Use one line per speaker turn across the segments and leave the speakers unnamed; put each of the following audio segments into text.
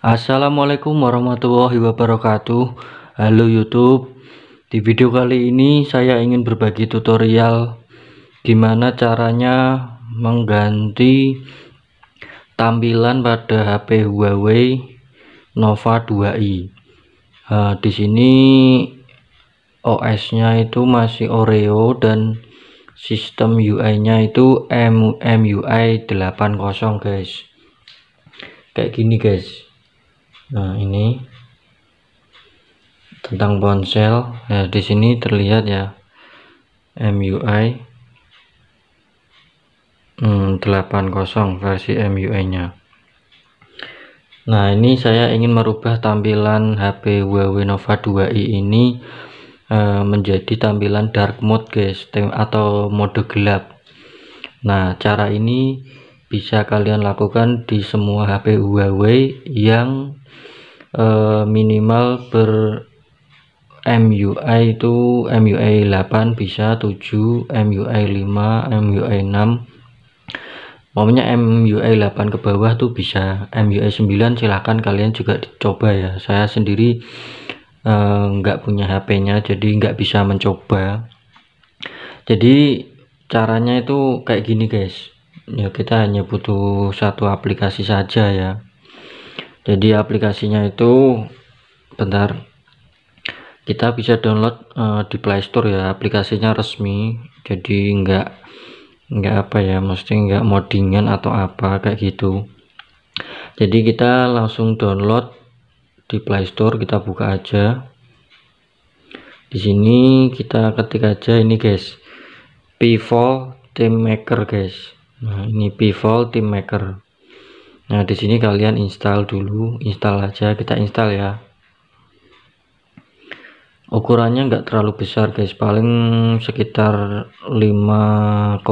Assalamualaikum warahmatullahi wabarakatuh Halo YouTube Di video kali ini saya ingin berbagi tutorial Gimana caranya mengganti tampilan pada HP Huawei Nova 2i uh, eh, Di sini OS nya itu masih Oreo dan sistem UI nya itu MUI 80 guys Kayak gini guys nah ini tentang ponsel nah di sini terlihat ya MUI hmm, 80 versi MUI nya nah ini saya ingin merubah tampilan HP Huawei Nova 2i ini eh, menjadi tampilan dark mode guys atau mode gelap nah cara ini bisa kalian lakukan di semua HP Huawei yang Eh, minimal per MUI itu MUI 8 bisa 7 MUI 5 MUI 6 maunya MUI 8 ke bawah tuh bisa MUI 9 silahkan kalian juga dicoba ya saya sendiri eh, nggak eh, punya HP nya jadi nggak bisa mencoba jadi caranya itu kayak gini guys ya kita hanya butuh satu aplikasi saja ya jadi aplikasinya itu bentar kita bisa download uh, di playstore ya aplikasinya resmi jadi enggak enggak apa ya mesti enggak moddingan atau apa kayak gitu jadi kita langsung download di playstore kita buka aja di sini kita ketik aja ini guys pivot team maker guys nah ini pivot team maker Nah, di sini kalian install dulu, install aja, kita install ya. Ukurannya nggak terlalu besar guys, paling sekitar 5,69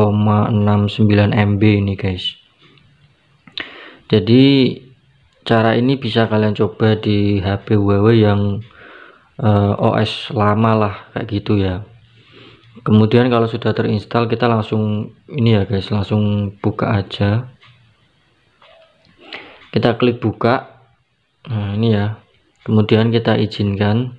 MB ini guys. Jadi cara ini bisa kalian coba di HP Huawei yang uh, eh, OS lama lah kayak gitu ya. Kemudian kalau sudah terinstall kita langsung ini ya guys, langsung buka aja kita klik buka nah ini ya kemudian kita izinkan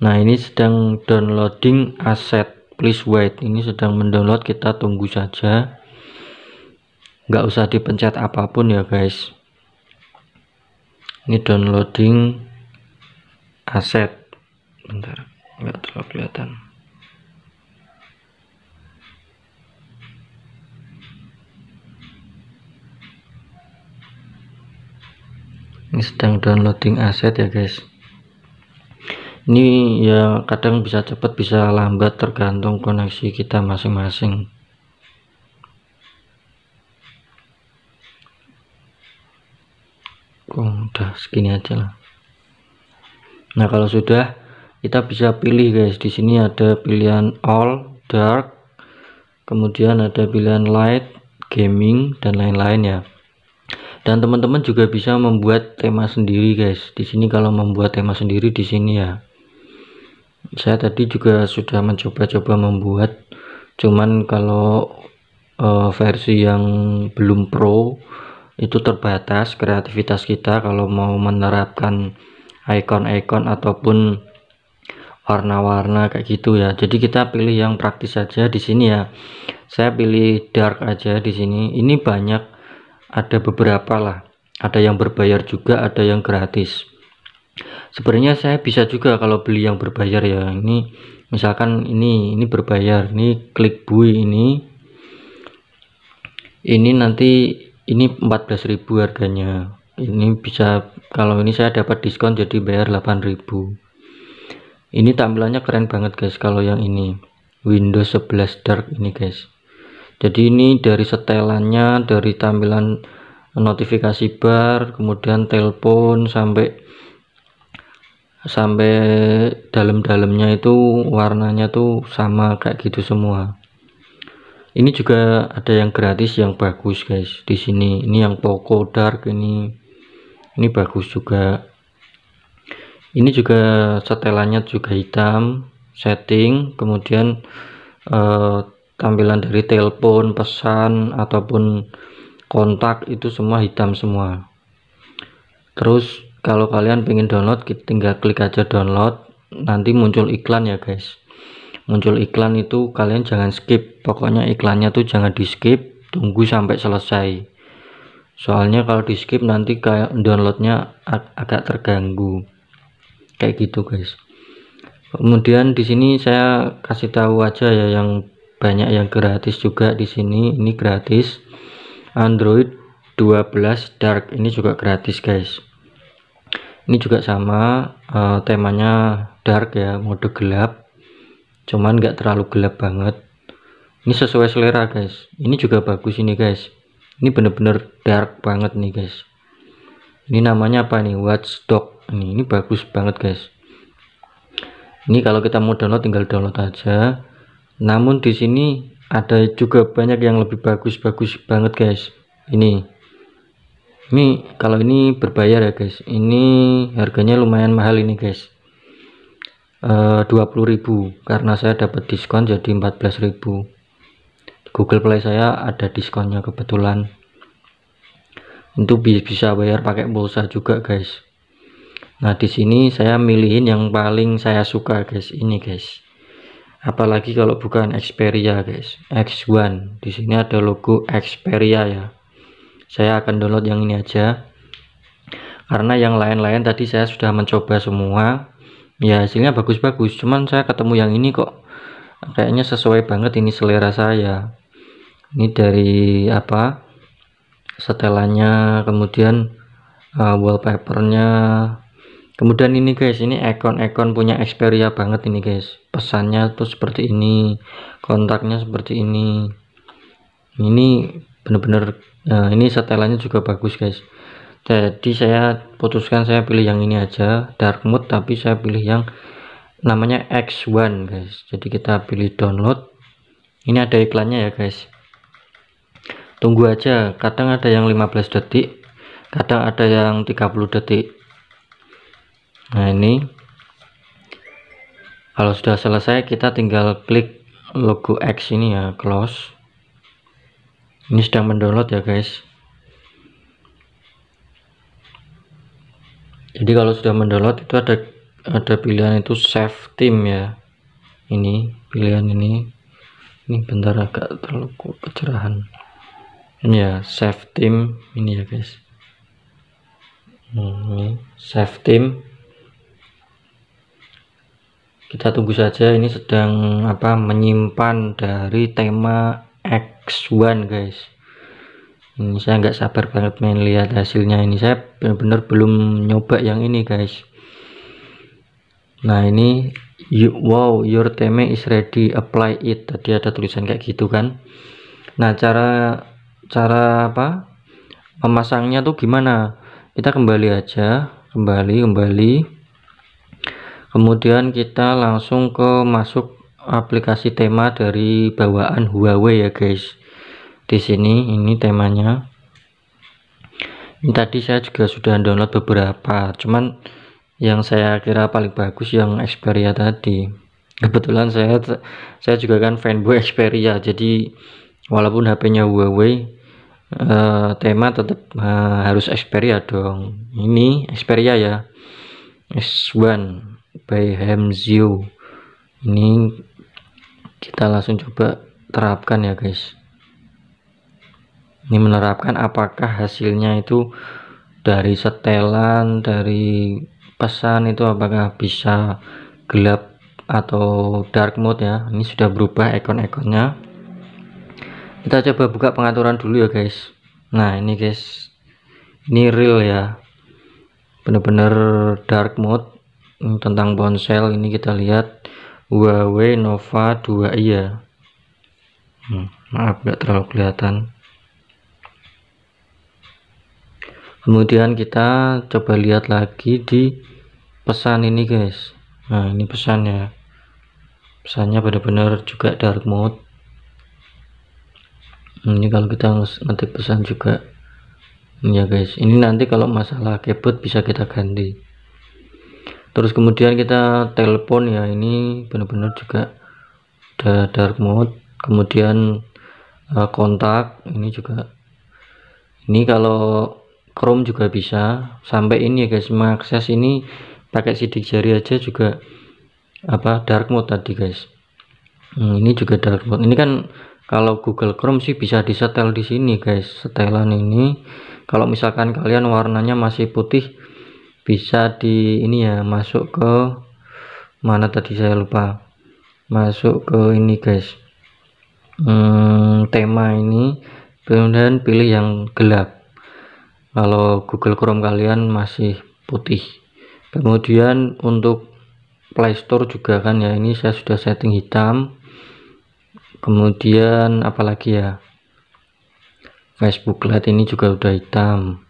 nah ini sedang downloading aset please wait ini sedang mendownload kita tunggu saja nggak usah dipencet apapun ya guys ini downloading aset bentar nggak terlalu kelihatan sedang downloading aset ya guys ini ya kadang bisa cepat bisa lambat tergantung koneksi kita masing-masing oh, udah segini aja lah nah kalau sudah kita bisa pilih guys di sini ada pilihan all dark kemudian ada pilihan light gaming dan lain-lain ya dan teman-teman juga bisa membuat tema sendiri guys di sini kalau membuat tema sendiri di sini ya saya tadi juga sudah mencoba-coba membuat cuman kalau uh, versi yang belum pro itu terbatas kreativitas kita kalau mau menerapkan icon-icon ataupun warna-warna kayak gitu ya jadi kita pilih yang praktis saja di sini ya saya pilih dark aja di sini ini banyak ada beberapa lah ada yang berbayar juga ada yang gratis sebenarnya saya bisa juga kalau beli yang berbayar ya ini misalkan ini ini berbayar ini klik bui ini ini nanti ini 14.000 harganya ini bisa kalau ini saya dapat diskon jadi bayar 8.000 ini tampilannya keren banget guys kalau yang ini Windows 11 Dark ini guys jadi ini dari setelannya dari tampilan notifikasi bar kemudian telepon sampai sampai dalam-dalamnya itu warnanya tuh sama kayak gitu semua ini juga ada yang gratis yang bagus guys di sini ini yang Poco Dark ini ini bagus juga ini juga setelannya juga hitam setting kemudian eh, tampilan dari telepon pesan ataupun kontak itu semua hitam semua terus kalau kalian pengen download kita tinggal klik aja download nanti muncul iklan ya guys muncul iklan itu kalian jangan skip pokoknya iklannya tuh jangan di skip tunggu sampai selesai soalnya kalau di skip nanti kayak downloadnya ag agak terganggu kayak gitu guys kemudian di sini saya kasih tahu aja ya yang banyak yang gratis juga di sini ini gratis Android 12 Dark ini juga gratis guys ini juga sama uh, temanya dark ya mode gelap cuman nggak terlalu gelap banget ini sesuai selera guys ini juga bagus ini guys ini bener-bener dark banget nih guys ini namanya apa nih watchdog ini, ini bagus banget guys ini kalau kita mau download tinggal download aja namun di sini ada juga banyak yang lebih bagus-bagus banget guys ini ini kalau ini berbayar ya guys ini harganya lumayan mahal ini guys e, eh, 20.000 karena saya dapat diskon jadi 14.000 Google Play saya ada diskonnya kebetulan Untuk bisa bayar pakai pulsa juga guys nah di sini saya milihin yang paling saya suka guys ini guys apalagi kalau bukan Xperia guys X1 di sini ada logo Xperia ya saya akan download yang ini aja karena yang lain-lain tadi saya sudah mencoba semua ya hasilnya bagus-bagus cuman saya ketemu yang ini kok kayaknya sesuai banget ini selera saya ini dari apa setelannya kemudian uh, wallpapernya kemudian ini guys ini ekon-ekon punya Xperia banget ini guys pesannya tuh seperti ini kontaknya seperti ini ini bener-bener nah, ini setelannya juga bagus guys jadi saya putuskan saya pilih yang ini aja dark mode tapi saya pilih yang namanya X1 guys jadi kita pilih download ini ada iklannya ya guys tunggu aja kadang ada yang 15 detik kadang ada yang 30 detik nah ini kalau sudah selesai kita tinggal klik logo X ini ya close ini sedang mendownload ya guys jadi kalau sudah mendownload itu ada ada pilihan itu save team ya ini pilihan ini ini bentar agak terlalu kecerahan ini ya save team ini ya guys ini save team kita tunggu saja ini sedang apa menyimpan dari tema X1 guys ini saya nggak sabar banget main lihat hasilnya ini saya benar-benar belum nyoba yang ini guys nah ini you, wow your theme is ready apply it tadi ada tulisan kayak gitu kan nah cara cara apa memasangnya tuh gimana kita kembali aja kembali kembali kemudian kita langsung ke masuk aplikasi tema dari bawaan Huawei ya guys di sini ini temanya ini tadi saya juga sudah download beberapa cuman yang saya kira paling bagus yang Xperia tadi kebetulan saya saya juga kan fanboy Xperia jadi walaupun HP-nya Huawei eh, tema tetap eh, harus Xperia dong ini Xperia ya S1 by Hemzio ini kita langsung coba terapkan ya guys ini menerapkan apakah hasilnya itu dari setelan dari pesan itu apakah bisa gelap atau dark mode ya ini sudah berubah ikon ikonnya kita coba buka pengaturan dulu ya guys nah ini guys ini real ya bener-bener dark mode Hmm, tentang ponsel ini kita lihat Huawei Nova 2i ya hmm, maaf nggak terlalu kelihatan kemudian kita coba lihat lagi di pesan ini guys nah ini pesannya pesannya benar-benar juga dark mode hmm, ini kalau kita ngetik pesan juga ini ya guys ini nanti kalau masalah keyboard bisa kita ganti terus kemudian kita telepon ya ini benar-benar juga ada dark mode kemudian uh, kontak ini juga ini kalau Chrome juga bisa sampai ini ya guys mengakses ini pakai sidik jari aja juga apa dark mode tadi guys hmm, ini juga dark mode ini kan kalau Google Chrome sih bisa disetel di sini guys setelan ini kalau misalkan kalian warnanya masih putih bisa di ini ya masuk ke mana tadi saya lupa masuk ke ini guys hmm, tema ini kemudian pilih yang gelap kalau Google Chrome kalian masih putih kemudian untuk Play Store juga kan ya ini saya sudah setting hitam kemudian apalagi ya Facebook Lite ini juga udah hitam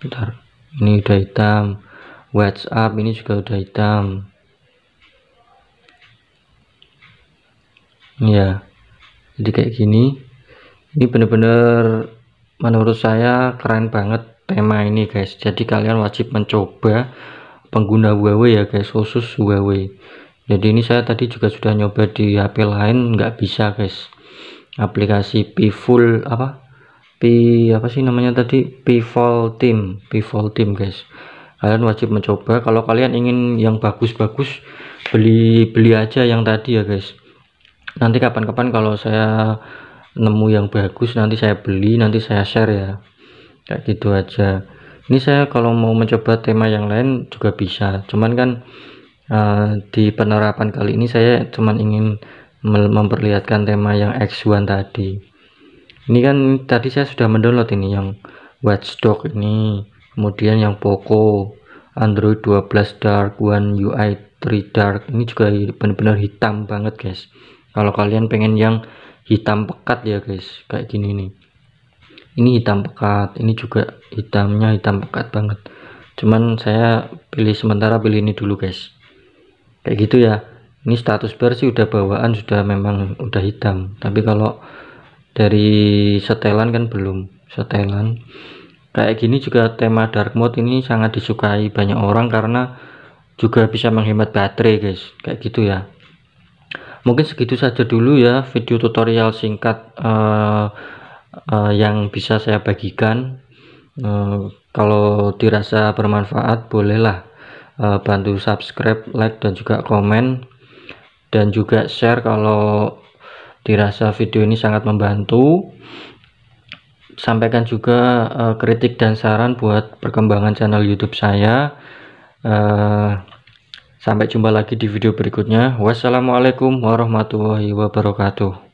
bentar ini udah hitam WhatsApp ini juga udah hitam ya jadi kayak gini ini bener-bener menurut saya keren banget tema ini guys jadi kalian wajib mencoba pengguna Huawei ya guys khusus Huawei jadi ini saya tadi juga sudah nyoba di HP lain nggak bisa guys aplikasi Full apa P apa sih namanya tadi pivol team pivol team guys kalian wajib mencoba kalau kalian ingin yang bagus-bagus beli beli aja yang tadi ya guys nanti kapan-kapan kalau saya nemu yang bagus nanti saya beli nanti saya share ya kayak gitu aja ini saya kalau mau mencoba tema yang lain juga bisa cuman kan uh, di penerapan kali ini saya cuman ingin memperlihatkan tema yang X1 tadi ini kan tadi saya sudah mendownload ini yang watchdog ini kemudian yang Poco Android 12 Dark One UI 3 Dark ini juga benar-benar hitam banget guys kalau kalian pengen yang hitam pekat ya guys kayak gini nih ini hitam pekat ini juga hitamnya hitam pekat banget cuman saya pilih sementara pilih ini dulu guys kayak gitu ya ini status bar sih udah bawaan sudah memang udah hitam tapi kalau dari setelan kan belum setelan kayak gini juga tema dark mode ini sangat disukai banyak orang karena juga bisa menghemat baterai guys kayak gitu ya mungkin segitu saja dulu ya video tutorial singkat uh, uh, yang bisa saya bagikan uh, kalau dirasa bermanfaat bolehlah uh, bantu subscribe like dan juga komen dan juga share kalau dirasa video ini sangat membantu sampaikan juga uh, kritik dan saran buat perkembangan channel YouTube saya. Uh, sampai jumpa lagi di video berikutnya. Wassalamualaikum warahmatullahi wabarakatuh.